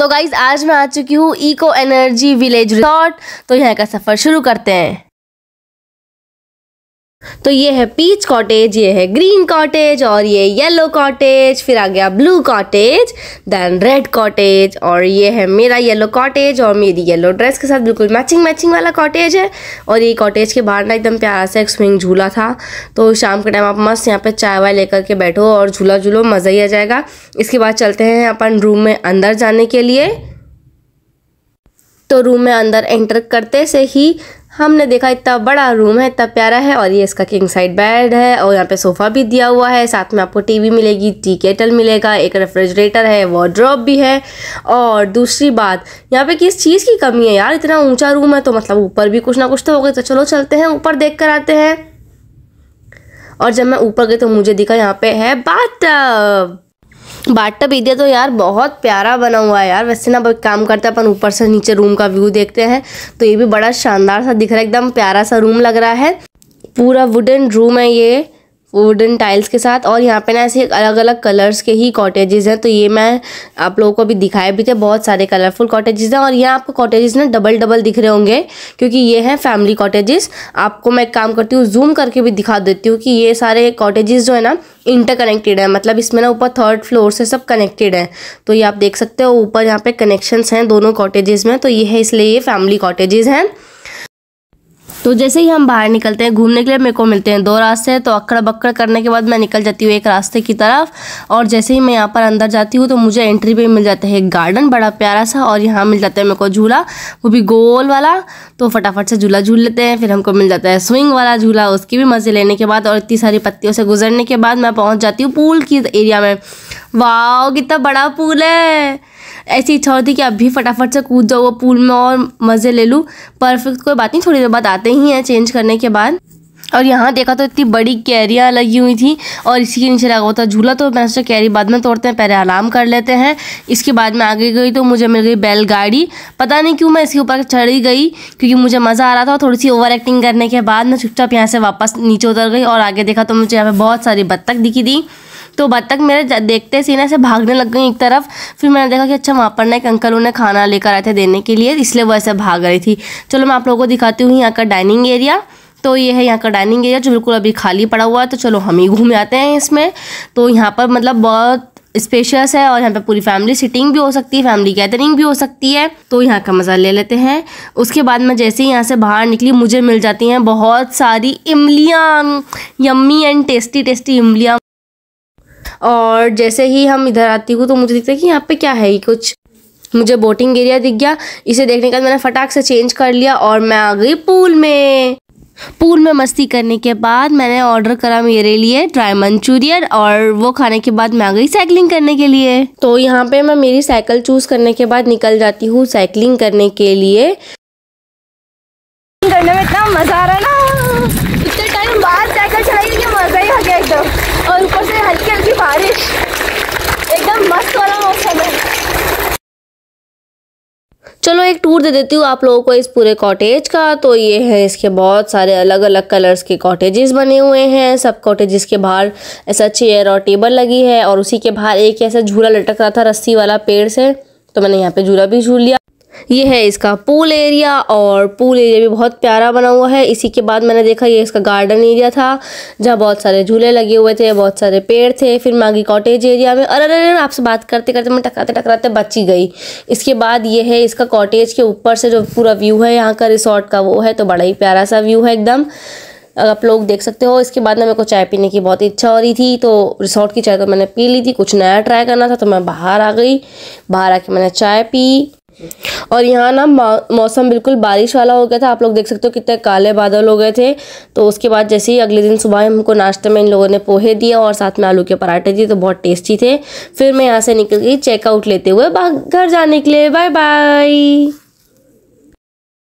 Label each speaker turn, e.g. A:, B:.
A: तो गाइज आज मैं आ चुकी हूँ इको एनर्जी विलेज रिसॉर्ट तो यहाँ का सफ़र शुरू करते हैं तो ये है पीच कॉटेज ये है ग्रीन कॉटेज और ये येलो कॉटेज फिर आ गया blue cottage then red cottage और ये है मेरा येलो कॉटेज और मेरी येलो ड्रेस के साथ बिल्कुल मैचिंग मैचिंग वाला कॉटेज है और ये कॉटेज के बाहर ना एकदम प्यारा सा एक स्विंग झूला था तो शाम के टाइम आप मस्त यहाँ पे चाय वाय लेकर के बैठो और झूला झूलो मज़ा ही आ जाएगा इसके बाद चलते हैं अपन रूम में अंदर जाने के लिए तो रूम में अंदर एंटर करते से ही हमने देखा इतना बड़ा रूम है इतना प्यारा है और ये इसका किंग साइड बेड है और यहाँ पे सोफा भी दिया हुआ है साथ में आपको टीवी मिलेगी टी केटल मिलेगा एक रेफ्रिजरेटर है वार्ड्रॉप भी है और दूसरी बात यहाँ पे किस चीज़ की कमी है यार इतना ऊंचा रूम है तो मतलब ऊपर भी कुछ ना कुछ तो हो गए तो चलो चलते हैं ऊपर देख कर आते हैं और जब मैं ऊपर गई तो मुझे दिखा यहाँ पे है बाथ बाटा पीदिया तो यार बहुत प्यारा बना हुआ है यार वैसे ना अब काम करते हैं अपन ऊपर से नीचे रूम का व्यू देखते हैं तो ये भी बड़ा शानदार सा दिख रहा है एकदम प्यारा सा रूम लग रहा है पूरा वुडन रूम है ये वुडन टाइल्स के साथ और यहाँ पे ना ऐसे अलग अलग कलर्स के ही कॉटेजेस हैं तो ये मैं आप लोगों को अभी दिखाया भी थे बहुत सारे कलरफुल कॉटेजेस हैं और यहाँ आपको कॉटेजेस ना डबल डबल दिख रहे होंगे क्योंकि ये हैं फैमिली कॉटेजेस आपको मैं एक काम करती हूँ जूम करके भी दिखा देती हूँ कि ये सारे कॉटेजेस जो है ना इंटरकनेक्टेड है मतलब इसमें ना ऊपर थर्ड फ्लोर से सब कनेक्टेड है तो ये आप देख सकते हो ऊपर यहाँ पे कनेक्शंस हैं दोनों कॉटेजेस में तो ये है इसलिए ये फैमिली कॉटेजेस हैं तो जैसे ही हम बाहर निकलते हैं घूमने के लिए मेरे को मिलते हैं दो रास्ते हैं तो अकड़ बक्कड़ करने के बाद मैं निकल जाती हूँ एक रास्ते की तरफ और जैसे ही मैं यहाँ पर अंदर जाती हूँ तो मुझे एंट्री पे मिल जाता है एक गार्डन बड़ा प्यारा सा और यहाँ मिल जाता है मेरे को झूला वो भी गोल वाला तो फटाफट से झूला झूल लेते हैं फिर हमको मिल जाता है स्विंग वाला झूला उसकी भी मज़े लेने के बाद और इतनी सारी पत्तियों से गुजरने के बाद मैं पहुँच जाती हूँ पूल की एरिया में वाह कितना बड़ा पूल है ऐसी इच्छा होती है कि अभी फटाफट से कूद जाओ वो पूल में और मज़े ले लूँ परफेक्ट कोई बात नहीं थोड़ी देर बाद आते ही हैं चेंज करने के बाद और यहाँ देखा तो इतनी बड़ी कैरियाँ लगी हुई थी और इसी के नीचे लगा हुआ था झूला तो मैं सोचा कैरी बाद में तोड़ते हैं पहले आराम कर लेते हैं इसके बाद में आगे गई तो मुझे मिल गई बैलगाड़ी पता नहीं क्यों मैं इसके ऊपर चढ़ी गई क्योंकि मुझे मज़ा आ रहा था थोड़ी सी ओवर एक्टिंग करने के बाद मैं चुपचाप यहाँ से वापस नीचे उतर गई और आगे देखा तो मुझे यहाँ पर बहुत सारी बत्तख दिखी थी तो बत्तख मेरे देखते सीना से भागने लग गई एक तरफ फिर मैंने देखा कि अच्छा वहाँ पर ना एक अंकल उन्हें खाना लेकर आए थे देने के लिए इसलिए वो ऐसे भाग रही थी चलो मैं आप लोगों को दिखाती हूँ यहाँ का डाइनिंग एरिया तो ये है यहाँ का डाइनिंग एरिया जो बिल्कुल अभी खाली पड़ा हुआ है तो चलो हम ही घूम आते हैं इसमें तो यहाँ पर मतलब बहुत स्पेशियस है और यहाँ पे पूरी फैमिली सिटिंग भी हो सकती है फैमिली गैदरिंग भी हो सकती है तो यहाँ का मज़ा ले लेते हैं उसके बाद मैं जैसे ही यहाँ से बाहर निकली मुझे मिल जाती हैं बहुत सारी इमलियाँ यम्मी एंड टेस्टी टेस्टी इमलियाँ और जैसे ही हम इधर आती हूँ तो मुझे दिखता है कि यहाँ पे क्या है कुछ मुझे बोटिंग एरिया दिख गया इसे देखने के बाद मैंने फटाक से चेंज कर लिया और मैं आ गई पूल में पूल में मस्ती करने के बाद मैंने ऑर्डर करा मेरे लिए ड्राई मंचूरियन और वो खाने के बाद मैं आ गई साइकिलिंग करने के लिए तो यहाँ पे मैं मेरी साइकिल चूज करने के बाद निकल जाती हूँ साइकिलिंग करने के लिए करने में इतना मजा आ रहा है ना इतने टाइम बाद साइकिल चलाई मजा ही आ गया एकदम और ऊपर एक टूर दे देती हूँ आप लोगों को इस पूरे कॉटेज का तो ये है इसके बहुत सारे अलग अलग कलर्स के कॉटेजेस बने हुए हैं सब कॉटेजेस के बाहर ऐसा चेयर और टेबल लगी है और उसी के बाहर एक ऐसा झूला लटक रहा था रस्सी वाला पेड़ से तो मैंने यहाँ पे झूला भी झूल लिया ये है इसका पूल एरिया और पूल एरिया भी बहुत प्यारा बना हुआ है इसी के बाद मैंने देखा ये इसका गार्डन एरिया था जहाँ बहुत सारे झूले लगे हुए थे बहुत सारे पेड़ थे फिर मैं कॉटेज एरिया में अरे अरे आपसे बात करते करते मैं टकराते टकराते बची गई इसके बाद ये है इसका कॉटेज के ऊपर से जो पूरा व्यू है यहाँ का रिसोर्ट का वो है तो बड़ा ही प्यारा सा व्यू है एकदम आप लोग देख सकते हो इसके बाद ना मेरे को चाय पीने की बहुत इच्छा हो रही थी तो रिसोर्ट की चाय तो मैंने पी ली थी कुछ नया ट्राई करना था तो मैं बाहर आ गई बाहर आके मैंने चाय पी और यहाँ ना मौसम बिल्कुल बारिश वाला हो गया था आप लोग देख सकते हो कितने काले बादल हो गए थे तो उसके बाद जैसे ही अगले दिन सुबह हमको नाश्ते में इन लोगों ने पोहे दिए और साथ में आलू के पराठे दिए तो बहुत टेस्टी थे फिर मैं यहाँ से निकल गई चेकआउट लेते हुए घर जाने के लिए बाय बाय